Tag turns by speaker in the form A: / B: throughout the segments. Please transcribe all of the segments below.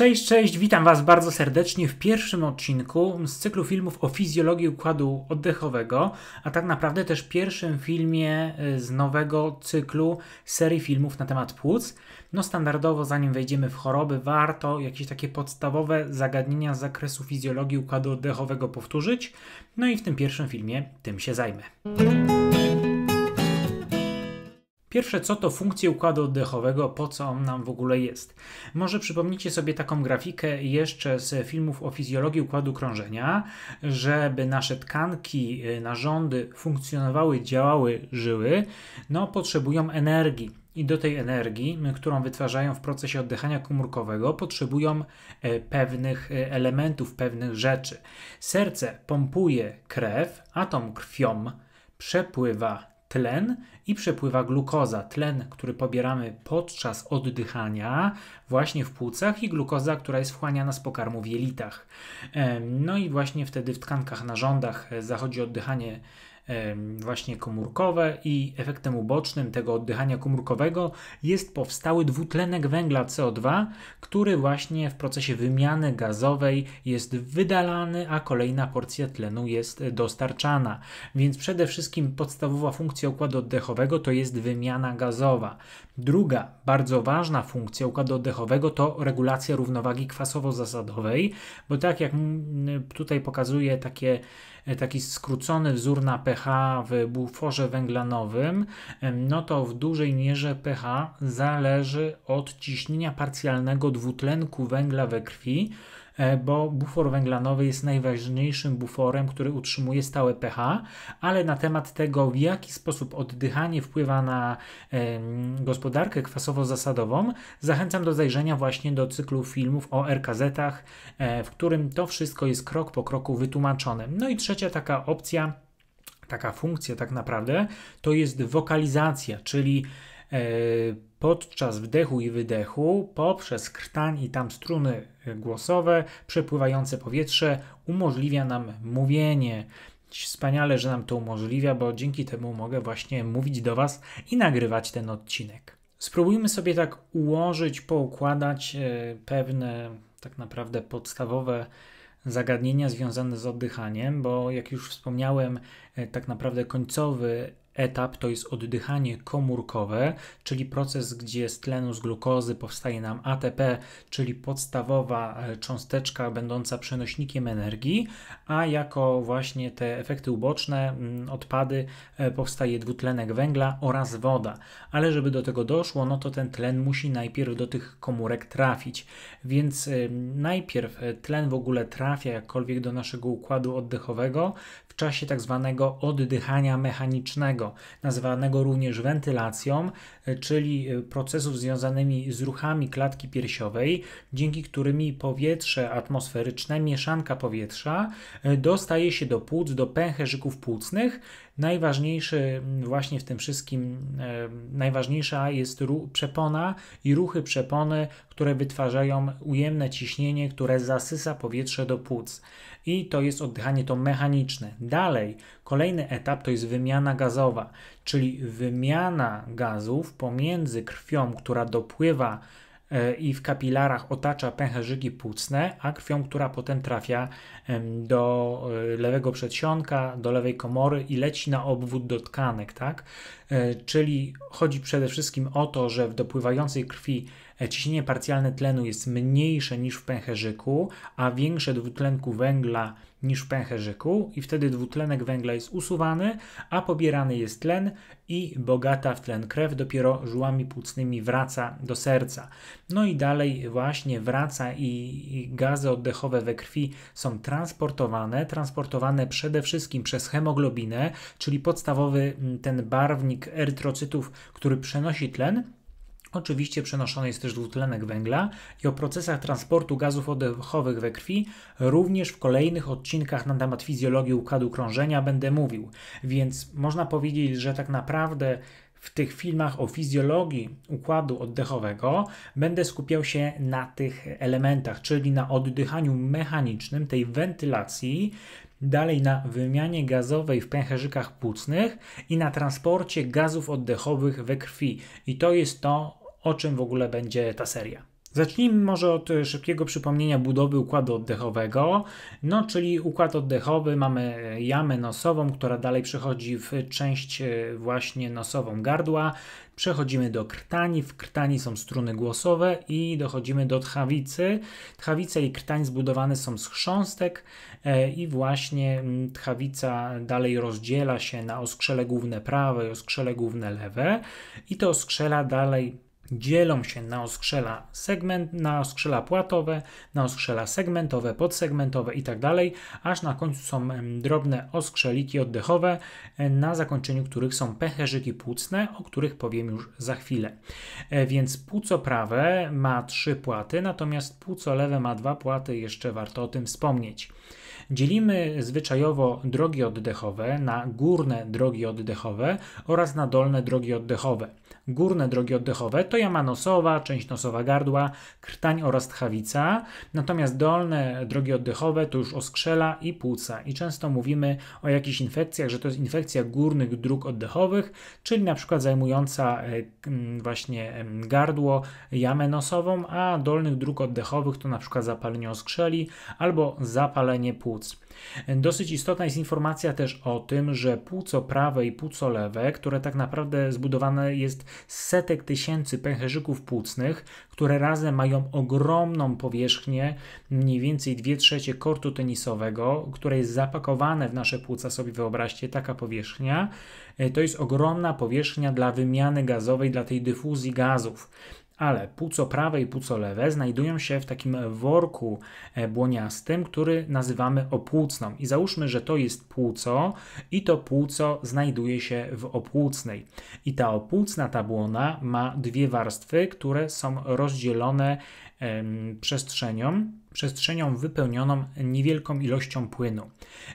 A: Cześć, cześć, witam Was bardzo serdecznie w pierwszym odcinku z cyklu filmów o fizjologii układu oddechowego, a tak naprawdę też pierwszym filmie y, z nowego cyklu serii filmów na temat płuc. No, standardowo, zanim wejdziemy w choroby, warto jakieś takie podstawowe zagadnienia z zakresu fizjologii układu oddechowego powtórzyć. No i w tym pierwszym filmie tym się zajmę. Pierwsze co to funkcja układu oddechowego, po co on nam w ogóle jest. Może przypomnijcie sobie taką grafikę jeszcze z filmów o fizjologii układu krążenia, żeby nasze tkanki, y, narządy funkcjonowały, działały, żyły, no potrzebują energii. I do tej energii, y, którą wytwarzają w procesie oddychania komórkowego, potrzebują y, pewnych elementów, pewnych rzeczy. Serce pompuje krew, atom krwią przepływa tlen i przepływa glukoza. Tlen, który pobieramy podczas oddychania właśnie w płucach i glukoza, która jest wchłaniana z pokarmu w jelitach. No i właśnie wtedy w tkankach narządach e, zachodzi oddychanie właśnie komórkowe i efektem ubocznym tego oddychania komórkowego jest powstały dwutlenek węgla CO2, który właśnie w procesie wymiany gazowej jest wydalany, a kolejna porcja tlenu jest dostarczana. Więc przede wszystkim podstawowa funkcja układu oddechowego to jest wymiana gazowa. Druga bardzo ważna funkcja układu oddechowego to regulacja równowagi kwasowo-zasadowej, bo tak jak tutaj pokazuje takie E, taki skrócony wzór na pH w buforze węglanowym, e, no to w dużej mierze pH zależy od ciśnienia parcjalnego dwutlenku węgla we krwi, E, bo bufor węglanowy jest najważniejszym buforem, który utrzymuje stałe pH, ale na temat tego, w jaki sposób oddychanie wpływa na gospodarkę kwasowo-zasadową, zachęcam do zajrzenia właśnie do cyklu filmów o RKZ-ach, e, w którym to wszystko jest krok po kroku wytłumaczone. No i trzecia taka opcja, taka funkcja tak naprawdę, to jest wokalizacja, czyli E, podczas wdechu i wydechu poprzez krtań i tam struny głosowe przepływające powietrze umożliwia nam mówienie. Wspaniale, że nam to umożliwia, bo dzięki temu mogę właśnie mówić do Was i nagrywać ten odcinek. Spróbujmy sobie tak ułożyć, poukładać e, pewne tak naprawdę podstawowe zagadnienia związane z oddychaniem, bo jak już wspomniałem, e, tak naprawdę końcowy etap to jest oddychanie komórkowe, czyli proces, gdzie z tlenu, z glukozy powstaje nam ATP, czyli podstawowa e, cząsteczka będąca przenośnikiem energii, a jako właśnie te efekty uboczne, mm, odpady, e, powstaje dwutlenek węgla oraz woda. Ale żeby do tego doszło, no to ten tlen musi najpierw do tych komórek trafić. Więc e, najpierw tlen w ogóle trafia jakkolwiek do naszego układu oddechowego, czasie tak zwanego oddychania mechanicznego, nazywanego również wentylacją, e, czyli e, procesów związanymi z ruchami klatki piersiowej, dzięki którymi powietrze atmosferyczne, mieszanka powietrza e, dostaje się do płuc, do pęcherzyków płucnych, najważniejszy mm, właśnie w tym wszystkim, e, najważniejsza jest przepona i ruchy przepony, które wytwarzają ujemne ciśnienie, które zasysa powietrze do płuc. I to jest oddychanie to mechaniczne. Dalej, kolejny etap to jest wymiana gazowa, czyli wymiana gazów pomiędzy krwią, która dopływa E, i w kapilarach otacza pęcherzyki płucne, a krwią, która potem trafia do e, lewego przedsionka, do lewej komory i leci na obwód do tkanek, tak? E, czyli chodzi przede wszystkim o to, że w dopływającej krwi ciśnienie parcjalne tlenu jest mniejsze niż w pęcherzyku, a większe dwutlenku węgla niż w pęcherzyku i wtedy dwutlenek węgla jest usuwany, a pobierany jest tlen i bogata w tlen krew dopiero żułami płucnymi wraca do serca. No i dalej właśnie wraca i gazy oddechowe we krwi są transportowane, transportowane przede wszystkim przez hemoglobinę, czyli podstawowy mm, ten barwnik erytrocytów, który przenosi tlen, Oczywiście przenoszony jest też dwutlenek węgla i o procesach transportu gazów oddechowych we krwi również w kolejnych odcinkach na temat fizjologii układu krążenia będę mówił, więc można powiedzieć, że tak naprawdę w tych filmach o fizjologii układu oddechowego będę skupiał się na tych elementach, czyli na oddychaniu mechanicznym, tej wentylacji, dalej na wymianie gazowej w pęcherzykach płucnych i na transporcie gazów oddechowych we krwi. I to jest to, o czym w ogóle będzie ta seria. Zacznijmy może od e, szybkiego przypomnienia budowy układu oddechowego. No, czyli układ oddechowy mamy e, jamę nosową, która dalej przechodzi w część e, właśnie nosową gardła. Przechodzimy do krtani, w krtani są struny głosowe i dochodzimy do tchawicy. Tchawice i krtań zbudowane są z chrząstek i właśnie tchawica dalej rozdziela się na oskrzele główne prawe i oskrzele główne lewe i to oskrzela dalej dzielą się na oskrzela, segment, na oskrzela płatowe, na oskrzela segmentowe, podsegmentowe i tak dalej, aż na końcu są drobne oskrzeliki oddechowe, e, na zakończeniu których są pęcherzyki płucne, o których powiem już za chwilę. E, więc płuco prawe ma trzy płaty, natomiast płuco lewe ma dwa płaty, jeszcze warto o tym wspomnieć. Dzielimy zwyczajowo drogi oddechowe na górne drogi oddechowe oraz na dolne drogi oddechowe górne drogi oddechowe to jama nosowa, część nosowa gardła, krtań oraz tchawica, natomiast dolne drogi oddechowe to już oskrzela i płuca. I często mówimy o jakichś infekcjach, że to jest infekcja górnych dróg oddechowych, czyli na przykład zajmująca e, właśnie gardło, jamę nosową, a dolnych dróg oddechowych to na przykład zapalenie oskrzeli albo zapalenie płuc. Dosyć istotna jest informacja też o tym, że płuco prawe i płuco lewe, które tak naprawdę zbudowane jest z setek tysięcy pęcherzyków płucnych, które razem mają ogromną powierzchnię, mniej więcej 2 trzecie kortu tenisowego, które jest zapakowane w nasze płuca, sobie wyobraźcie, taka powierzchnia. E, to jest ogromna powierzchnia dla wymiany gazowej, dla tej dyfuzji gazów ale płuco prawe i płuco lewe znajdują się w takim worku e, błoniastym, który nazywamy opłucną. I załóżmy, że to jest płuco i to płuco znajduje się w opłucnej. I ta opłucna ta błona ma dwie warstwy, które są rozdzielone przestrzenią, przestrzenią wypełnioną niewielką ilością płynu.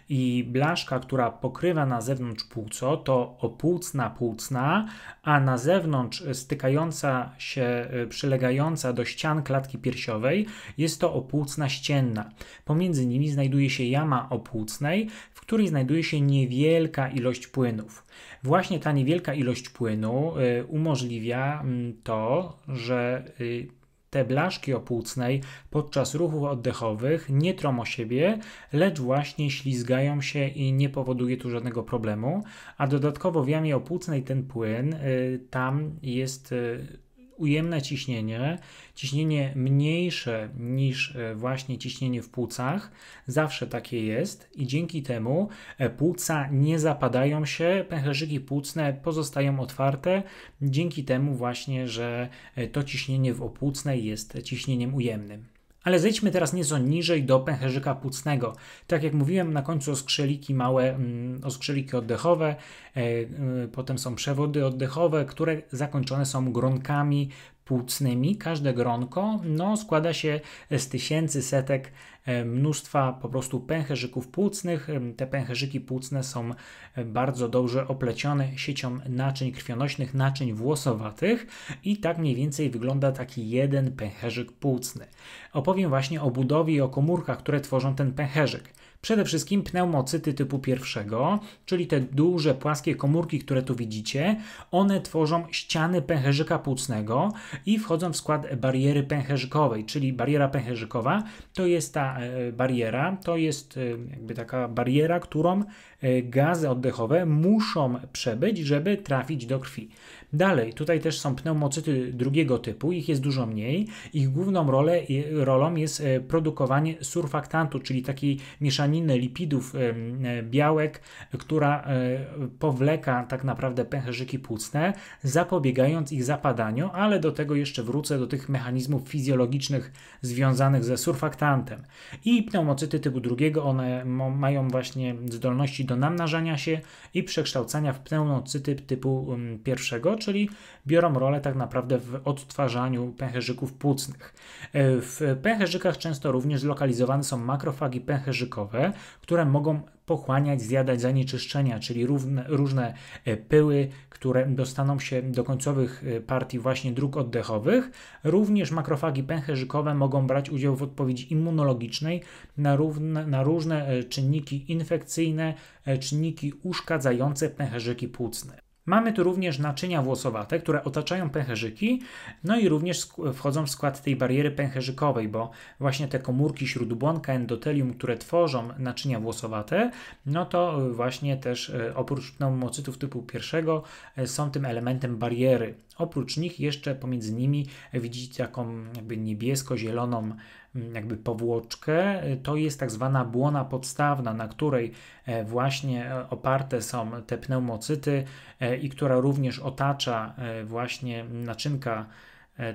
A: I blaszka, która pokrywa na zewnątrz płuco, to opłucna płucna, a na zewnątrz stykająca się, e, przylegająca do ścian klatki piersiowej jest to opłucna ścienna. Pomiędzy nimi znajduje się jama opłucnej, w której znajduje się niewielka ilość płynów. Właśnie ta niewielka ilość płynu e, umożliwia mm, to, że y, te blaszki opłucnej podczas ruchów oddechowych nie tromą siebie, lecz właśnie ślizgają się i nie powoduje tu żadnego problemu, a dodatkowo w jamie opłucnej ten płyn y, tam jest y, ujemne ciśnienie, ciśnienie mniejsze niż e, właśnie ciśnienie w płucach, zawsze takie jest i dzięki temu e, płuca nie zapadają się, pęcherzyki płucne pozostają otwarte, dzięki temu właśnie, że e, to ciśnienie w opłucnej jest ciśnieniem ujemnym. Ale zejdźmy teraz nieco niżej do pęcherzyka płucnego. Tak jak mówiłem, na końcu oskrzeliki małe, mm, oskrzeliki oddechowe, e, y, potem są przewody oddechowe, które zakończone są gronkami płucnymi. Każde gronko no, składa się z tysięcy setek e, mnóstwa po prostu pęcherzyków płucnych. E, te pęcherzyki płucne są e, bardzo dobrze oplecione siecią naczyń krwionośnych, naczyń włosowatych i tak mniej więcej wygląda taki jeden pęcherzyk płucny. Opowiem właśnie o budowie i o komórkach, które tworzą ten pęcherzyk. Przede wszystkim pneumocyty typu pierwszego, czyli te duże, płaskie komórki, które tu widzicie, one tworzą ściany pęcherzyka płucnego i wchodzą w skład bariery pęcherzykowej, czyli bariera pęcherzykowa to jest ta e, bariera, to jest e, jakby taka bariera, którą e, gazy oddechowe muszą przebyć, żeby trafić do krwi. Dalej, tutaj też są pneumocyty drugiego typu, ich jest dużo mniej. Ich główną rolę, rolą jest e, produkowanie surfaktantu, czyli takiej mieszaniny lipidów, e, białek, która e, powleka tak naprawdę pęcherzyki płucne, zapobiegając ich zapadaniu, ale do tego jeszcze wrócę do tych mechanizmów fizjologicznych związanych ze surfaktantem. I pneumocyty typu drugiego, one mają właśnie zdolności do namnażania się i przekształcania w pneumocyty typu pierwszego, czyli biorą rolę tak naprawdę w odtwarzaniu pęcherzyków płucnych. E, w pęcherzykach często również zlokalizowane są makrofagi pęcherzykowe, które mogą pochłaniać, zjadać zanieczyszczenia, czyli równe, różne e, pyły, które dostaną się do końcowych e, partii właśnie dróg oddechowych. Również makrofagi pęcherzykowe mogą brać udział w odpowiedzi immunologicznej na, równe, na różne czynniki infekcyjne, czynniki uszkadzające pęcherzyki płucne. Mamy tu również naczynia włosowate, które otaczają pęcherzyki, no i również wchodzą w skład tej bariery pęcherzykowej, bo właśnie te komórki śródbłonka, endotelium, które tworzą naczynia włosowate, no to e, właśnie też e, oprócz pneumocytów no, typu pierwszego e, są tym elementem bariery. Oprócz nich jeszcze pomiędzy nimi widzicie taką jakby niebiesko-zieloną Mm, jakby powłoczkę. To jest tak zwana błona podstawna, na której e, właśnie e, oparte są te pneumocyty e, i która również otacza właśnie naczynka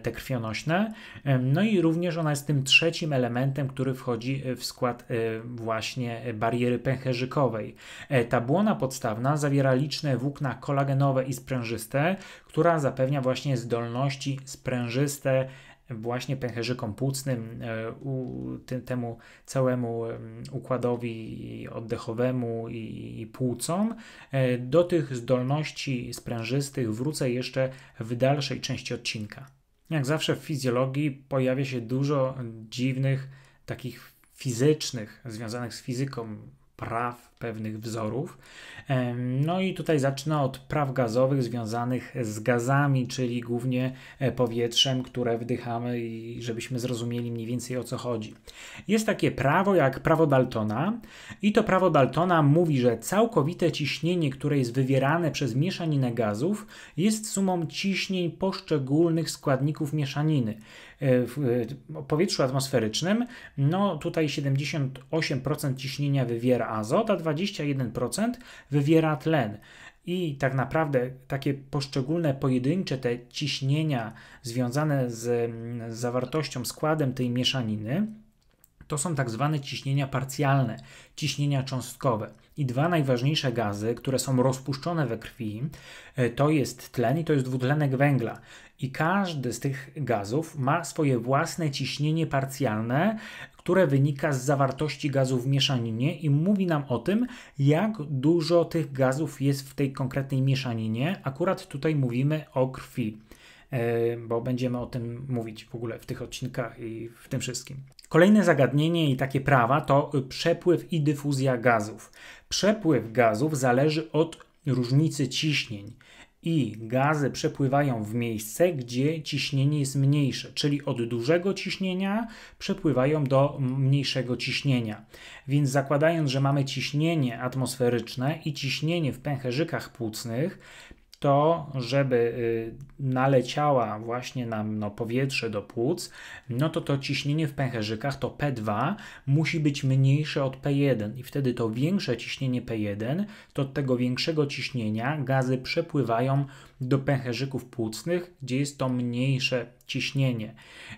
A: te krwionośne. No i również ona jest tym trzecim elementem, który wchodzi w skład właśnie bariery pęcherzykowej. Ta błona podstawna zawiera liczne włókna kolagenowe i sprężyste, która zapewnia właśnie zdolności sprężyste właśnie pęcherzykom płucnym, e, temu całemu mm, układowi oddechowemu i płucom. E, do tych zdolności sprężystych wrócę jeszcze w dalszej części odcinka. Jak zawsze w fizjologii pojawia się dużo dziwnych, takich fizycznych, związanych z fizyką praw pewnych wzorów. No i tutaj zacznę od praw gazowych związanych z gazami, czyli głównie e, powietrzem, które wdychamy i żebyśmy zrozumieli mniej więcej o co chodzi. Jest takie prawo jak prawo Daltona i to prawo Daltona mówi, że całkowite ciśnienie, które jest wywierane przez mieszaninę gazów jest sumą ciśnień poszczególnych składników mieszaniny. E, w e, powietrzu atmosferycznym no tutaj 78% ciśnienia wywiera azot, a 21% wywiera tlen. I tak naprawdę takie poszczególne, pojedyncze te ciśnienia związane z, mm, z zawartością, składem tej mieszaniny, to są tak zwane ciśnienia parcjalne, ciśnienia cząstkowe. I dwa najważniejsze gazy, które są rozpuszczone we krwi, e, to jest tlen i to jest dwutlenek węgla. I każdy z tych gazów ma swoje własne ciśnienie parcjalne, które wynika z zawartości gazu w mieszaninie i mówi nam o tym, jak dużo tych gazów jest w tej konkretnej mieszaninie. Akurat tutaj mówimy o krwi, e, bo będziemy o tym mówić w ogóle w tych odcinkach i w tym wszystkim. Kolejne zagadnienie i takie prawa to przepływ i dyfuzja gazów. Przepływ gazów zależy od różnicy ciśnień i gazy przepływają w miejsce, gdzie ciśnienie jest mniejsze, czyli od dużego ciśnienia przepływają do mniejszego ciśnienia. Więc zakładając, że mamy ciśnienie atmosferyczne i ciśnienie w pęcherzykach płucnych, to, żeby y, naleciała właśnie nam no, powietrze do płuc, no to to ciśnienie w pęcherzykach, to P2, musi być mniejsze od P1 i wtedy to większe ciśnienie P1, to od tego większego ciśnienia gazy przepływają do pęcherzyków płucnych, gdzie jest to mniejsze ciśnienie.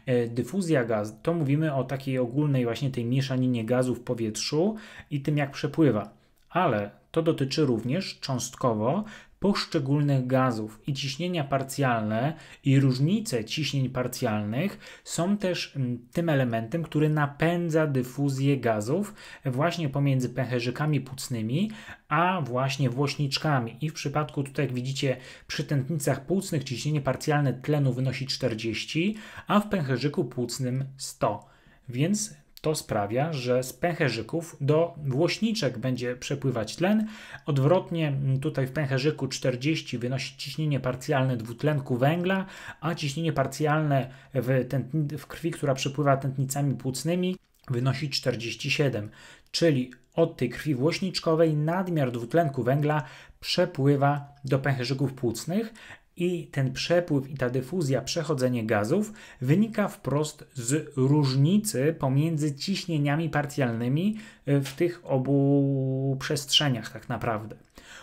A: E, dyfuzja gazu, to mówimy o takiej ogólnej właśnie tej mieszaninie gazu w powietrzu i tym jak przepływa. Ale to dotyczy również cząstkowo poszczególnych gazów i ciśnienia parcjalne i różnice ciśnień parcjalnych są też mm, tym elementem, który napędza dyfuzję gazów właśnie pomiędzy pęcherzykami płucnymi, a właśnie włośniczkami. I w przypadku tutaj, jak widzicie, przy tętnicach płucnych ciśnienie parcjalne tlenu wynosi 40, a w pęcherzyku płucnym 100. Więc to sprawia, że z pęcherzyków do włośniczek będzie przepływać tlen. Odwrotnie mm, tutaj w pęcherzyku 40 wynosi ciśnienie parcjalne dwutlenku węgla, a ciśnienie parcjalne w, tętni, w krwi, która przepływa tętnicami płucnymi wynosi 47, czyli od tej krwi włośniczkowej nadmiar dwutlenku węgla przepływa do pęcherzyków płucnych i ten przepływ i ta dyfuzja, przechodzenie gazów wynika wprost z różnicy pomiędzy ciśnieniami parcjalnymi e, w tych obu przestrzeniach, tak naprawdę.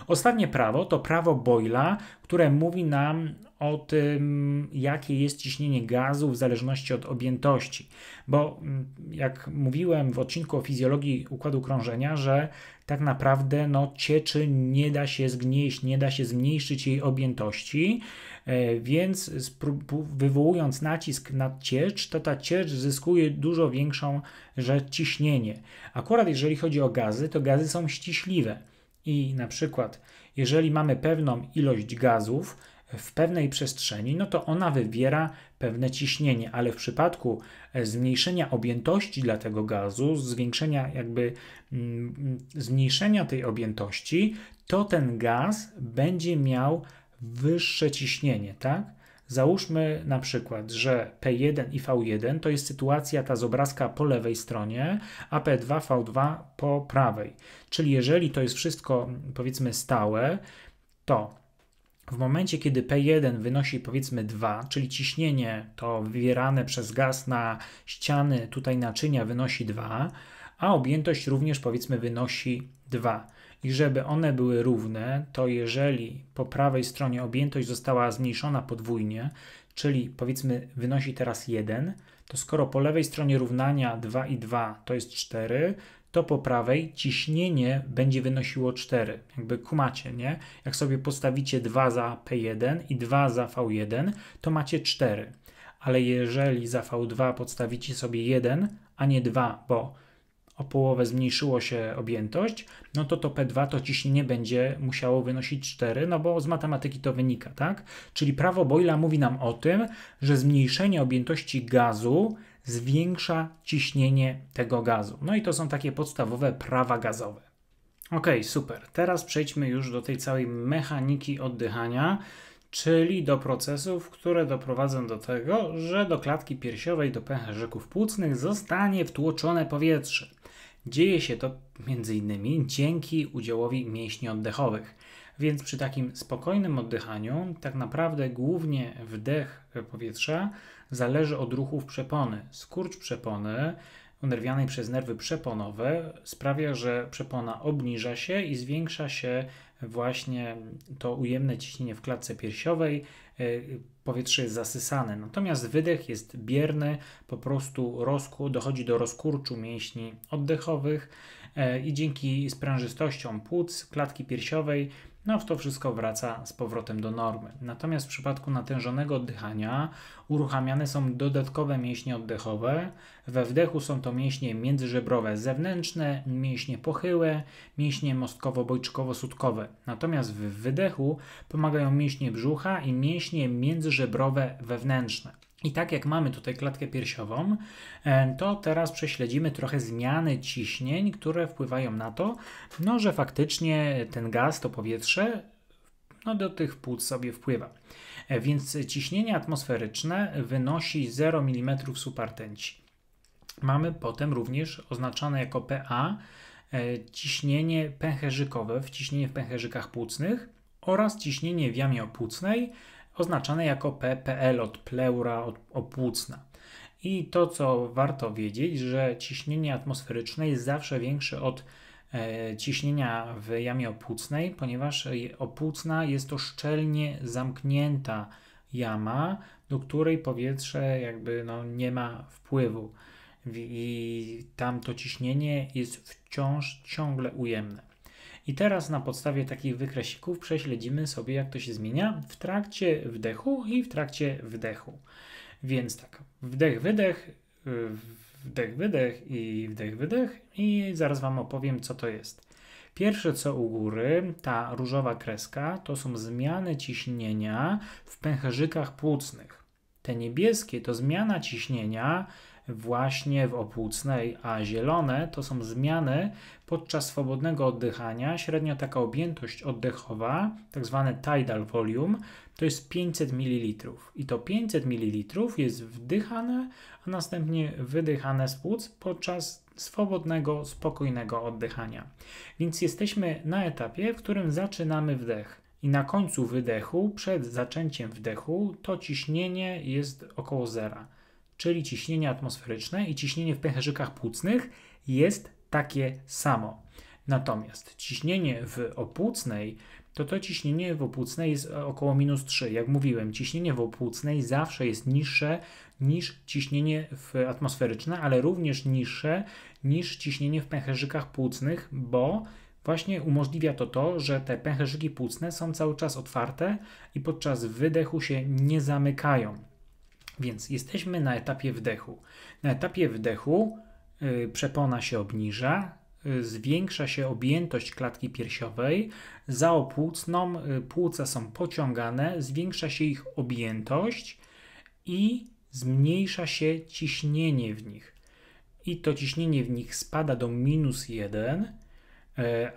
A: Ostatnie prawo to prawo Boyla, które mówi nam o tym, jakie jest ciśnienie gazu w zależności od objętości. Bo mm, jak mówiłem w odcinku o fizjologii układu krążenia, że tak naprawdę no, cieczy nie da się zgnieść, nie da się zmniejszyć jej objętości, e, więc wywołując nacisk na ciecz, to ta ciecz zyskuje dużo większą że ciśnienie. Akurat jeżeli chodzi o gazy, to gazy są ściśliwe. I na przykład, jeżeli mamy pewną ilość gazów, w pewnej przestrzeni, no to ona wybiera pewne ciśnienie, ale w przypadku e, zmniejszenia objętości dla tego gazu, zwiększenia jakby mm, zmniejszenia tej objętości, to ten gaz będzie miał wyższe ciśnienie, tak? Załóżmy na przykład, że P1 i V1 to jest sytuacja ta z obrazka po lewej stronie, a P2, V2 po prawej. Czyli jeżeli to jest wszystko powiedzmy stałe, to w momencie, kiedy P1 wynosi powiedzmy 2, czyli ciśnienie to wywierane przez gaz na ściany tutaj naczynia wynosi 2, a objętość również powiedzmy wynosi 2. I żeby one były równe, to jeżeli po prawej stronie objętość została zmniejszona podwójnie, czyli powiedzmy wynosi teraz 1, to skoro po lewej stronie równania 2 i 2 to jest 4, to po prawej ciśnienie będzie wynosiło 4. Jakby kumacie, nie? Jak sobie postawicie 2 za P1 i 2 za V1, to macie 4. Ale jeżeli za V2 podstawicie sobie 1, a nie 2, bo o połowę zmniejszyło się objętość, no to to P2 to ciśnienie będzie musiało wynosić 4, no bo z matematyki to wynika, tak? Czyli prawo Boyla mówi nam o tym, że zmniejszenie objętości gazu zwiększa ciśnienie tego gazu. No i to są takie podstawowe prawa gazowe. Ok, super. Teraz przejdźmy już do tej całej mechaniki oddychania, czyli do procesów, które doprowadzą do tego, że do klatki piersiowej, do pęcherzyków płucnych zostanie wtłoczone powietrze. Dzieje się to m.in. dzięki udziałowi mięśni oddechowych. Więc przy takim spokojnym oddychaniu, tak naprawdę głównie wdech powietrza zależy od ruchów przepony. Skurcz przepony unerwianej przez nerwy przeponowe sprawia, że przepona obniża się i zwiększa się właśnie to ujemne ciśnienie w klatce piersiowej, e, powietrze jest zasysane. Natomiast wydech jest bierny, po prostu rozku, dochodzi do rozkurczu mięśni oddechowych e, i dzięki sprężystościom płuc, klatki piersiowej no to wszystko wraca z powrotem do normy. Natomiast w przypadku natężonego oddychania uruchamiane są dodatkowe mięśnie oddechowe. We wdechu są to mięśnie międzyżebrowe zewnętrzne, mięśnie pochyłe, mięśnie mostkowo-bojczykowo-sutkowe. Natomiast w wydechu pomagają mięśnie brzucha i mięśnie międzyżebrowe wewnętrzne. I tak jak mamy tutaj klatkę piersiową, e, to teraz prześledzimy trochę zmiany ciśnień, które wpływają na to, no, że faktycznie ten gaz, to powietrze, no, do tych płuc sobie wpływa. E, więc ciśnienie atmosferyczne wynosi 0 mm supertęci. Mamy potem również oznaczane jako PA e, ciśnienie pęcherzykowe, ciśnienie w pęcherzykach płucnych oraz ciśnienie w jamie opłucnej, oznaczane jako PPL od pleura od opłucna. I to, co warto wiedzieć, że ciśnienie atmosferyczne jest zawsze większe od e, ciśnienia w jamie opłucnej, ponieważ opłucna jest to szczelnie zamknięta jama, do której powietrze jakby no, nie ma wpływu i tam to ciśnienie jest wciąż ciągle ujemne. I teraz na podstawie takich wykresików prześledzimy sobie, jak to się zmienia w trakcie wdechu i w trakcie wdechu. Więc tak, wdech, wydech, y, wdech, wydech i wdech, wydech i zaraz Wam opowiem, co to jest. Pierwsze co u góry, ta różowa kreska, to są zmiany ciśnienia w pęcherzykach płucnych. Te niebieskie to zmiana ciśnienia właśnie w opłucnej, a zielone to są zmiany podczas swobodnego oddychania. Średnio taka objętość oddechowa, tak zwane tidal volume, to jest 500 ml. I to 500 ml jest wdychane, a następnie wydychane z płuc podczas swobodnego, spokojnego oddychania. Więc jesteśmy na etapie, w którym zaczynamy wdech. I na końcu wydechu, przed zaczęciem wdechu, to ciśnienie jest około zera czyli ciśnienie atmosferyczne i ciśnienie w pęcherzykach płucnych jest takie samo. Natomiast ciśnienie w opłucnej, to to ciśnienie w opłucnej jest około minus 3. Jak mówiłem, ciśnienie w opłucnej zawsze jest niższe niż ciśnienie w atmosferyczne, ale również niższe niż ciśnienie w pęcherzykach płucnych, bo właśnie umożliwia to to, że te pęcherzyki płucne są cały czas otwarte i podczas wydechu się nie zamykają. Więc jesteśmy na etapie wdechu. Na etapie wdechu y, przepona się obniża, y, zwiększa się objętość klatki piersiowej, za opłucną y, płuca są pociągane, zwiększa się ich objętość i zmniejsza się ciśnienie w nich. I to ciśnienie w nich spada do minus 1,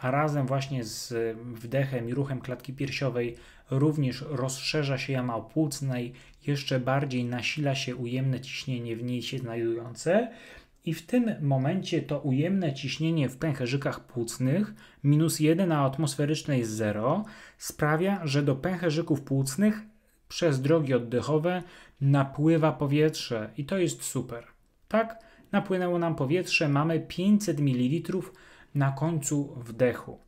A: a razem właśnie z wdechem i ruchem klatki piersiowej również rozszerza się jama opłucnej jeszcze bardziej nasila się ujemne ciśnienie w niej się znajdujące i w tym momencie to ujemne ciśnienie w pęcherzykach płucnych minus 1, a atmosferyczne jest 0 sprawia, że do pęcherzyków płucnych przez drogi oddechowe napływa powietrze i to jest super. Tak, napłynęło nam powietrze, mamy 500 ml na końcu wdechu.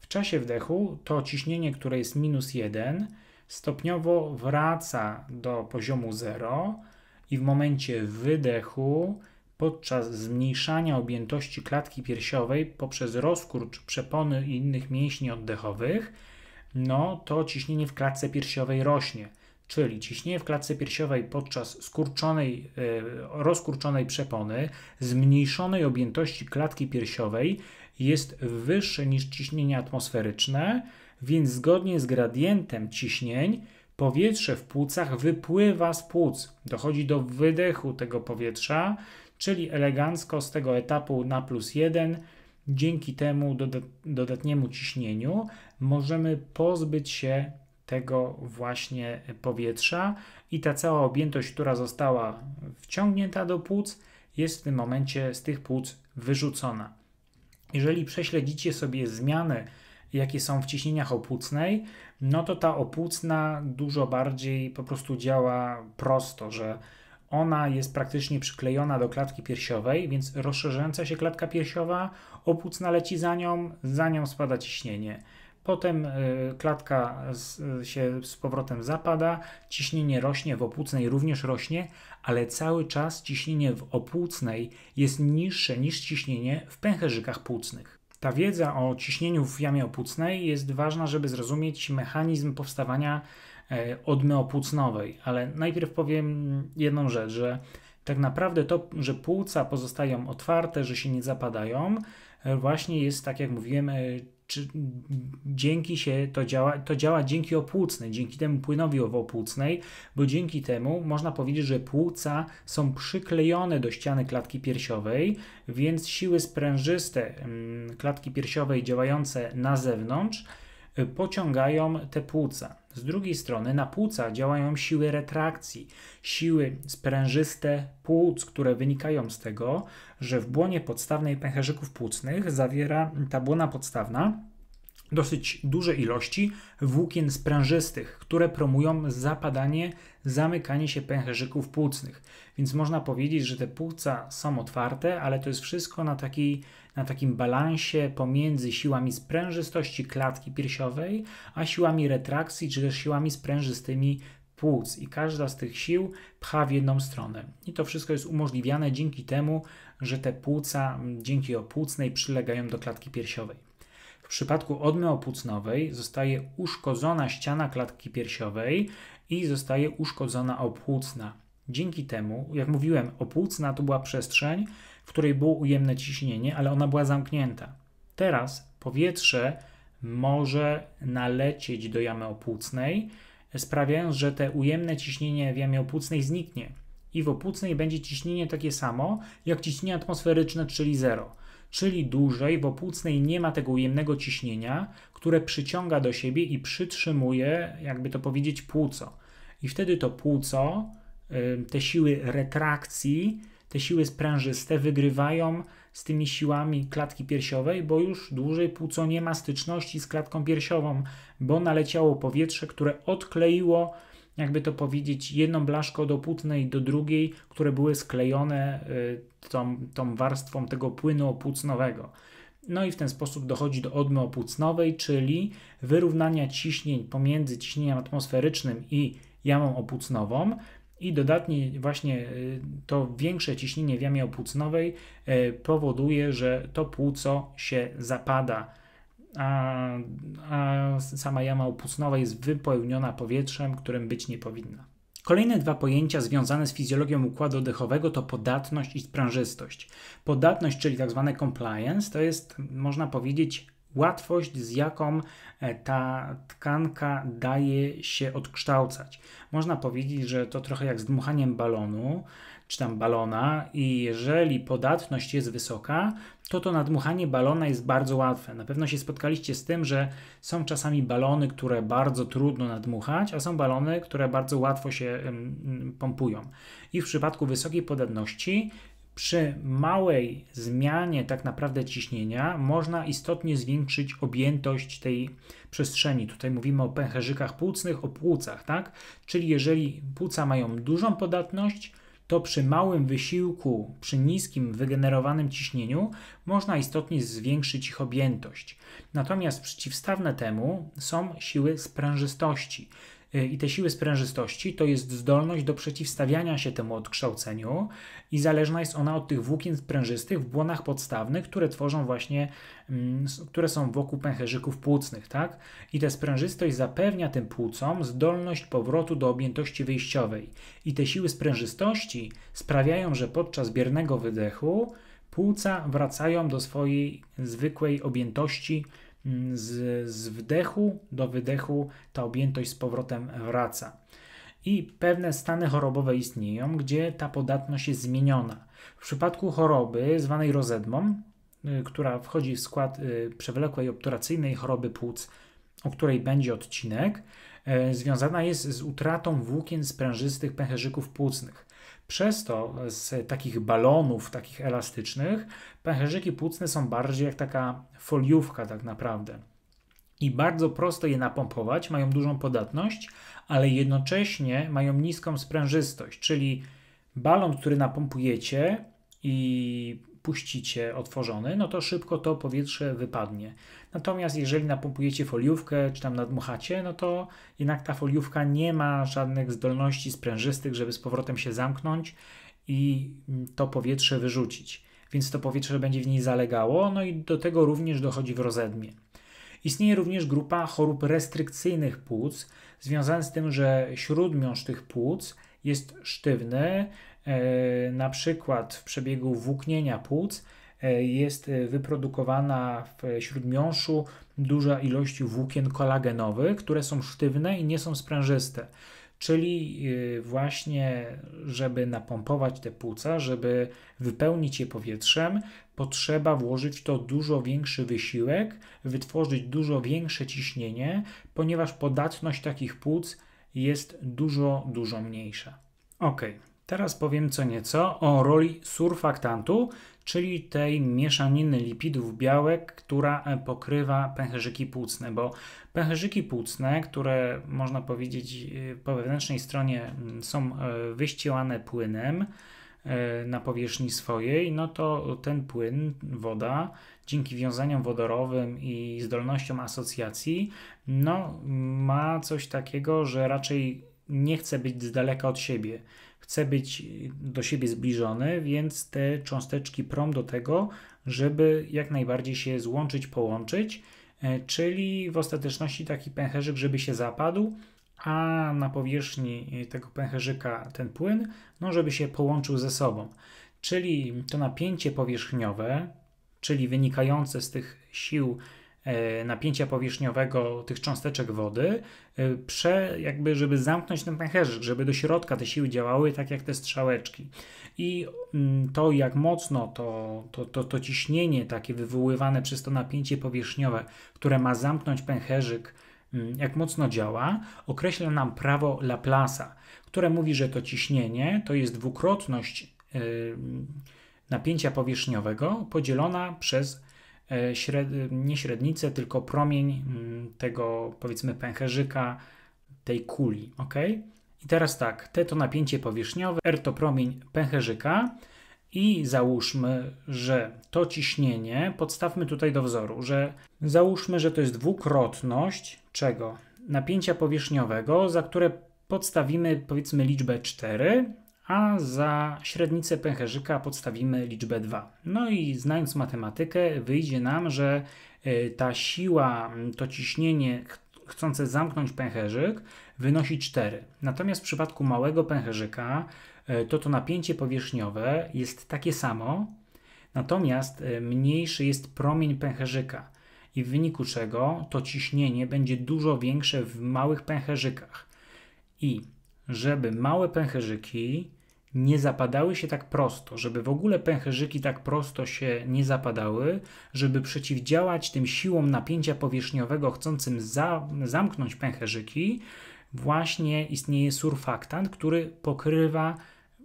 A: W czasie wdechu to ciśnienie, które jest minus 1, stopniowo wraca do poziomu 0 i w momencie wydechu podczas zmniejszania objętości klatki piersiowej poprzez rozkurcz przepony i innych mięśni oddechowych, no to ciśnienie w klatce piersiowej rośnie. Czyli ciśnienie w klatce piersiowej podczas skurczonej, e, rozkurczonej przepony, zmniejszonej objętości klatki piersiowej jest wyższe niż ciśnienie atmosferyczne, więc zgodnie z gradientem ciśnień powietrze w płucach wypływa z płuc. Dochodzi do wydechu tego powietrza, czyli elegancko z tego etapu na plus jeden dzięki temu dodatniemu ciśnieniu możemy pozbyć się tego właśnie powietrza i ta cała objętość, która została wciągnięta do płuc, jest w tym momencie z tych płuc wyrzucona. Jeżeli prześledzicie sobie zmiany jakie są w ciśnieniach opłucnej, no to ta opłucna dużo bardziej po prostu działa prosto, że ona jest praktycznie przyklejona do klatki piersiowej, więc rozszerzająca się klatka piersiowa, opłucna leci za nią, za nią spada ciśnienie. Potem e, klatka e, się z powrotem zapada, ciśnienie rośnie, w opłucnej również rośnie, ale cały czas ciśnienie w opłucnej jest niższe niż ciśnienie w pęcherzykach płucnych. Ta wiedza o ciśnieniu w jamie opłucnej jest ważna, żeby zrozumieć mechanizm powstawania e, odmy opłucnowej, ale najpierw powiem jedną rzecz, że tak naprawdę to, że płuca pozostają otwarte, że się nie zapadają, e, właśnie jest, tak jak mówiłem, e, czy dzięki się to działa, to działa dzięki opłucnej, dzięki temu płynowi opłucnej, bo dzięki temu można powiedzieć, że płuca są przyklejone do ściany klatki piersiowej, więc siły sprężyste mm, klatki piersiowej działające na zewnątrz Y, pociągają te płuca. Z drugiej strony na płuca działają siły retrakcji, siły sprężyste płuc, które wynikają z tego, że w błonie podstawnej pęcherzyków płucnych zawiera ta błona podstawna dosyć duże ilości włókien sprężystych, które promują zapadanie, zamykanie się pęcherzyków płucnych. Więc można powiedzieć, że te płuca są otwarte, ale to jest wszystko na takiej na takim balansie pomiędzy siłami sprężystości klatki piersiowej, a siłami retrakcji, czy też siłami sprężystymi płuc. I każda z tych sił pcha w jedną stronę. I to wszystko jest umożliwiane dzięki temu, że te płuca dzięki opłucnej przylegają do klatki piersiowej. W przypadku odmy opłucnowej zostaje uszkodzona ściana klatki piersiowej i zostaje uszkodzona opłucna. Dzięki temu, jak mówiłem, opłucna to była przestrzeń, w której było ujemne ciśnienie, ale ona była zamknięta. Teraz powietrze może nalecieć do jamy opłucnej, sprawiając, że te ujemne ciśnienie w jamie opłucnej zniknie. I w opłucnej będzie ciśnienie takie samo jak ciśnienie atmosferyczne, czyli zero. Czyli dłużej w opłucnej nie ma tego ujemnego ciśnienia, które przyciąga do siebie i przytrzymuje, jakby to powiedzieć, płuco. I wtedy to płuco, te siły retrakcji te siły sprężyste wygrywają z tymi siłami klatki piersiowej, bo już dłużej płuco nie ma styczności z klatką piersiową, bo naleciało powietrze, które odkleiło, jakby to powiedzieć, jedną blaszkę do płótnej do drugiej, które były sklejone y, tą, tą warstwą tego płynu opłucnowego. No i w ten sposób dochodzi do odmy opłucnowej, czyli wyrównania ciśnień pomiędzy ciśnieniem atmosferycznym i jamą opłucnową, i dodatnie właśnie y, to większe ciśnienie w jamie opłucnowej y, powoduje, że to płuco się zapada, a, a sama jama opłucnowa jest wypełniona powietrzem, którym być nie powinna. Kolejne dwa pojęcia związane z fizjologią układu oddechowego to podatność i sprężystość. Podatność, czyli tzw. Tak compliance, to jest, można powiedzieć, łatwość, z jaką e, ta tkanka daje się odkształcać. Można powiedzieć, że to trochę jak z dmuchaniem balonu czy tam balona i jeżeli podatność jest wysoka, to to nadmuchanie balona jest bardzo łatwe. Na pewno się spotkaliście z tym, że są czasami balony, które bardzo trudno nadmuchać, a są balony, które bardzo łatwo się pompują. I w przypadku wysokiej podatności przy małej zmianie tak naprawdę ciśnienia można istotnie zwiększyć objętość tej przestrzeni. Tutaj mówimy o pęcherzykach płucnych, o płucach, tak? Czyli jeżeli płuca mają dużą podatność, to przy małym wysiłku, przy niskim wygenerowanym ciśnieniu można istotnie zwiększyć ich objętość. Natomiast przeciwstawne temu są siły sprężystości. E, i te siły sprężystości to jest zdolność do przeciwstawiania się temu odkształceniu i zależna jest ona od tych włókien sprężystych w błonach podstawnych, które tworzą właśnie, mm, które są wokół pęcherzyków płucnych, tak? I ta sprężystość zapewnia tym płucom zdolność powrotu do objętości wyjściowej. I te siły sprężystości sprawiają, że podczas biernego wydechu płuca wracają do swojej zwykłej objętości Mm, z, z wdechu do wydechu ta objętość z powrotem wraca. I pewne stany chorobowe istnieją, gdzie ta podatność jest zmieniona. W przypadku choroby zwanej rozedmą, y, która wchodzi w skład y, przewlekłej obturacyjnej choroby płuc, o której będzie odcinek, y, związana jest z utratą włókien sprężystych pęcherzyków płucnych. Przez to z takich balonów, takich elastycznych, pęcherzyki płucne są bardziej jak taka foliówka tak naprawdę. I bardzo prosto je napompować, mają dużą podatność, ale jednocześnie mają niską sprężystość, czyli balon, który napompujecie i puścicie otworzony, no to szybko to powietrze wypadnie. Natomiast jeżeli napompujecie foliówkę, czy tam nadmuchacie, no to jednak ta foliówka nie ma żadnych zdolności sprężystych, żeby z powrotem się zamknąć i mm, to powietrze wyrzucić. Więc to powietrze będzie w niej zalegało, no i do tego również dochodzi w rozedmie. Istnieje również grupa chorób restrykcyjnych płuc, związana z tym, że śródmiąż tych płuc jest sztywny, E, na przykład w przebiegu włóknienia płuc e, jest e, wyprodukowana w śródmiąższu duża ilość włókien kolagenowych, które są sztywne i nie są sprężyste. Czyli właśnie, żeby napompować te płuca, żeby wypełnić je powietrzem, potrzeba włożyć to dużo większy wysiłek, wytworzyć dużo większe ciśnienie, ponieważ podatność takich płuc jest dużo, dużo mniejsza. Ok, Teraz powiem co nieco o roli surfaktantu, czyli tej mieszaniny lipidów białek, która e, pokrywa pęcherzyki płucne, bo pęcherzyki płucne, które można powiedzieć e, po wewnętrznej stronie mm, są e, wyścielane płynem na powierzchni swojej, no to ten płyn, woda, dzięki wiązaniom wodorowym i zdolnościom asocjacji, no ma coś takiego, że raczej nie chce być z daleka od siebie chce być do siebie zbliżone, więc te cząsteczki prom do tego, żeby jak najbardziej się złączyć, połączyć, e, czyli w ostateczności taki pęcherzyk, żeby się zapadł, a na powierzchni tego pęcherzyka ten płyn, no żeby się połączył ze sobą. Czyli to napięcie powierzchniowe, czyli wynikające z tych sił E, napięcia powierzchniowego tych cząsteczek wody, e, prze, jakby żeby zamknąć ten pęcherzyk, żeby do środka te siły działały tak jak te strzałeczki. I mm, to jak mocno to, to, to, to ciśnienie takie wywoływane przez to napięcie powierzchniowe, które ma zamknąć pęcherzyk, mm, jak mocno działa, określa nam prawo Laplace'a, które mówi, że to ciśnienie to jest dwukrotność e, napięcia powierzchniowego podzielona przez E, śred, nie średnicę, tylko promień mm, tego powiedzmy pęcherzyka tej kuli, ok? I teraz tak, T to napięcie powierzchniowe, R to promień pęcherzyka i załóżmy, że to ciśnienie, podstawmy tutaj do wzoru, że załóżmy, że to jest dwukrotność czego? Napięcia powierzchniowego, za które podstawimy powiedzmy liczbę 4, a za średnicę pęcherzyka podstawimy liczbę 2. No i znając matematykę wyjdzie nam, że y, ta siła, to ciśnienie chcące zamknąć pęcherzyk wynosi 4. Natomiast w przypadku małego pęcherzyka y, to to napięcie powierzchniowe jest takie samo, natomiast y, mniejszy jest promień pęcherzyka i w wyniku czego to ciśnienie będzie dużo większe w małych pęcherzykach. I żeby małe pęcherzyki nie zapadały się tak prosto, żeby w ogóle pęcherzyki tak prosto się nie zapadały, żeby przeciwdziałać tym siłom napięcia powierzchniowego chcącym za, zamknąć pęcherzyki, właśnie istnieje surfaktant, który pokrywa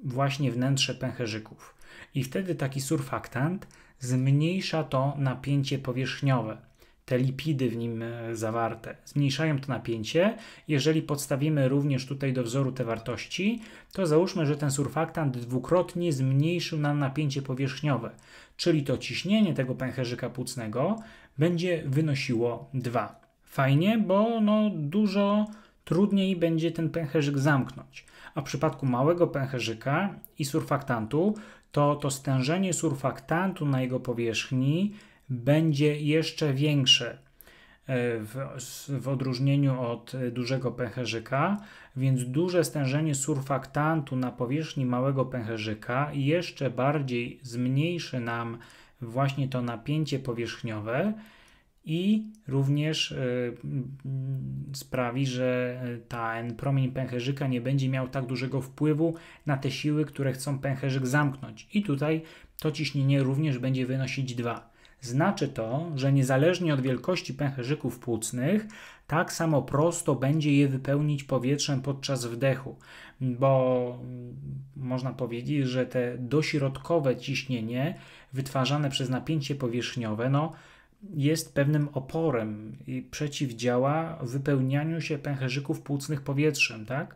A: właśnie wnętrze pęcherzyków. I wtedy taki surfaktant zmniejsza to napięcie powierzchniowe te lipidy w nim e, zawarte. Zmniejszają to napięcie. Jeżeli podstawimy również tutaj do wzoru te wartości, to załóżmy, że ten surfaktant dwukrotnie zmniejszył nam napięcie powierzchniowe, czyli to ciśnienie tego pęcherzyka płucnego będzie wynosiło 2. Fajnie, bo no dużo trudniej będzie ten pęcherzyk zamknąć. A w przypadku małego pęcherzyka i surfaktantu, to to stężenie surfaktantu na jego powierzchni będzie jeszcze większe e, w, w odróżnieniu od e, dużego pęcherzyka, więc duże stężenie surfaktantu na powierzchni małego pęcherzyka jeszcze bardziej zmniejszy nam właśnie to napięcie powierzchniowe i również y, sprawi, że ten promień pęcherzyka nie będzie miał tak dużego wpływu na te siły, które chcą pęcherzyk zamknąć. I tutaj to ciśnienie również będzie wynosić 2. Znaczy to, że niezależnie od wielkości pęcherzyków płucnych, tak samo prosto będzie je wypełnić powietrzem podczas wdechu, bo można powiedzieć, że te dośrodkowe ciśnienie wytwarzane przez napięcie powierzchniowe no, jest pewnym oporem i przeciwdziała wypełnianiu się pęcherzyków płucnych powietrzem, tak?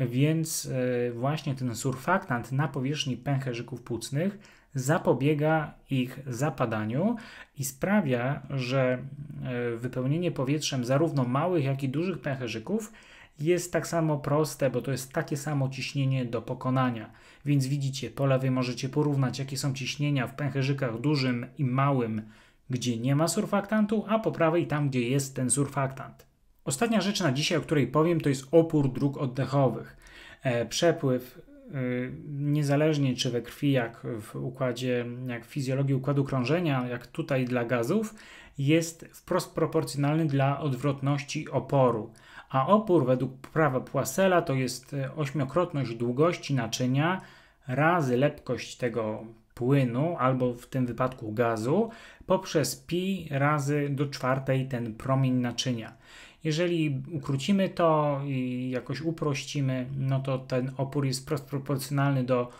A: Więc e, właśnie ten surfaktant na powierzchni pęcherzyków płucnych zapobiega ich zapadaniu i sprawia, że e, wypełnienie powietrzem zarówno małych, jak i dużych pęcherzyków jest tak samo proste, bo to jest takie samo ciśnienie do pokonania. Więc widzicie, po lewej możecie porównać, jakie są ciśnienia w pęcherzykach dużym i małym, gdzie nie ma surfaktantu, a po prawej tam, gdzie jest ten surfaktant. Ostatnia rzecz na dzisiaj, o której powiem, to jest opór dróg oddechowych. E, przepływ Y, niezależnie czy we krwi, jak w układzie, jak w fizjologii układu krążenia, jak tutaj dla gazów, jest wprost proporcjonalny dla odwrotności oporu. A opór według prawa Poissela to jest y, ośmiokrotność długości naczynia razy lepkość tego płynu, albo w tym wypadku gazu, poprzez pi razy do czwartej ten promień naczynia. Jeżeli ukrócimy to i jakoś uprościmy, no to ten opór jest wprost proporcjonalny do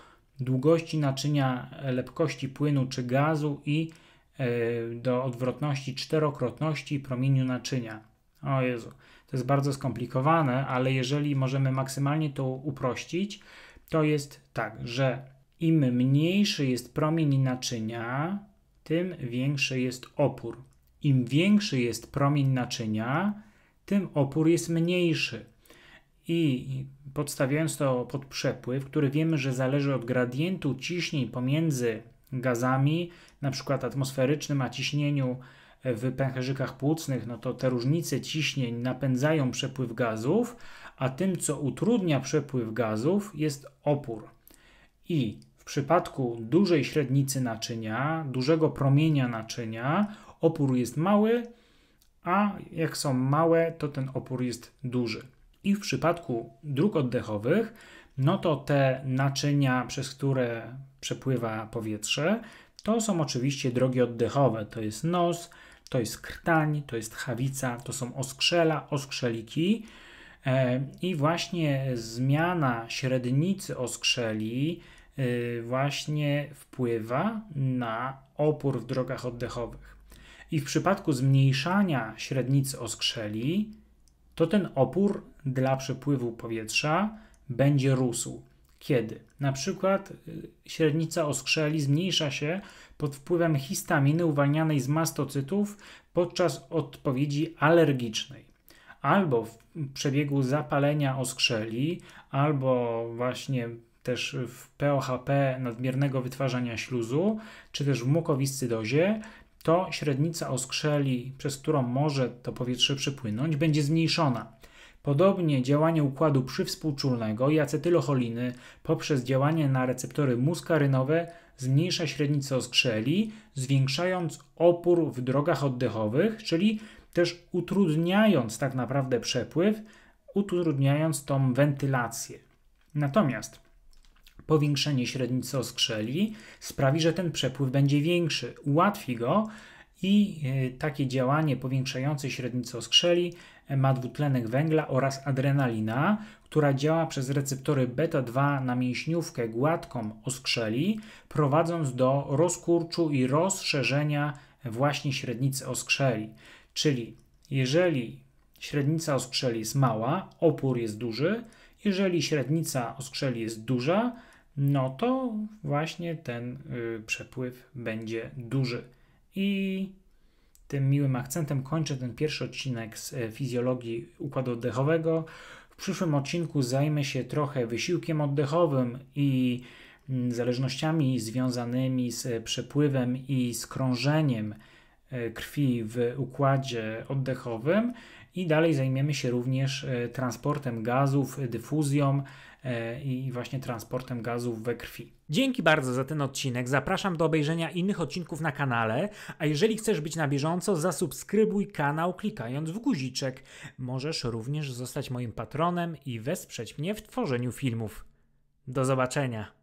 A: długości naczynia, e, lepkości płynu czy gazu i e, do odwrotności czterokrotności promieniu naczynia. O Jezu, to jest bardzo skomplikowane, ale jeżeli możemy maksymalnie to uprościć, to jest tak, że im mniejszy jest promień naczynia, tym większy jest opór. Im większy jest promień naczynia, tym opór jest mniejszy. I podstawiając to pod przepływ, który wiemy, że zależy od gradientu ciśnień pomiędzy gazami, na przykład atmosferycznym, a ciśnieniu w pęcherzykach płucnych, no to te różnice ciśnień napędzają przepływ gazów, a tym, co utrudnia przepływ gazów, jest opór. I w przypadku dużej średnicy naczynia, dużego promienia naczynia, opór jest mały, a jak są małe, to ten opór jest duży. I w przypadku dróg oddechowych, no to te naczynia, przez które przepływa powietrze, to są oczywiście drogi oddechowe. To jest nos, to jest krtań, to jest chawica, to są oskrzela, oskrzeliki. E, I właśnie zmiana średnicy oskrzeli e, właśnie wpływa na opór w drogach oddechowych. I w przypadku zmniejszania średnicy oskrzeli, to ten opór dla przepływu powietrza będzie rósł. Kiedy? Na przykład y, średnica oskrzeli zmniejsza się pod wpływem histaminy uwalnianej z mastocytów podczas odpowiedzi alergicznej. Albo w przebiegu zapalenia oskrzeli, albo właśnie też w POHP nadmiernego wytwarzania śluzu, czy też w mukowiscydozie to średnica oskrzeli, przez którą może to powietrze przypłynąć, będzie zmniejszona. Podobnie działanie układu przywspółczulnego i acetylocholiny poprzez działanie na receptory muskarynowe zmniejsza średnicę oskrzeli, zwiększając opór w drogach oddechowych, czyli też utrudniając tak naprawdę przepływ, utrudniając tą wentylację. Natomiast powiększenie średnicy oskrzeli sprawi, że ten przepływ będzie większy, ułatwi go i e, takie działanie powiększające średnicę oskrzeli e, ma dwutlenek węgla oraz adrenalina, która działa przez receptory beta-2 na mięśniówkę gładką oskrzeli, prowadząc do rozkurczu i rozszerzenia właśnie średnicy oskrzeli. Czyli jeżeli średnica oskrzeli jest mała, opór jest duży, jeżeli średnica oskrzeli jest duża, no to właśnie ten y, przepływ będzie duży. I tym miłym akcentem kończę ten pierwszy odcinek z y, fizjologii układu oddechowego. W przyszłym odcinku zajmę się trochę wysiłkiem oddechowym i mm, zależnościami związanymi z y, przepływem i skrążeniem y, krwi w układzie oddechowym i dalej zajmiemy się również transportem gazów, dyfuzją E, i właśnie transportem gazów we krwi. Dzięki bardzo za ten odcinek. Zapraszam do obejrzenia innych odcinków na kanale. A jeżeli chcesz być na bieżąco, zasubskrybuj kanał klikając w guziczek. Możesz również zostać moim patronem i wesprzeć mnie w tworzeniu filmów. Do zobaczenia.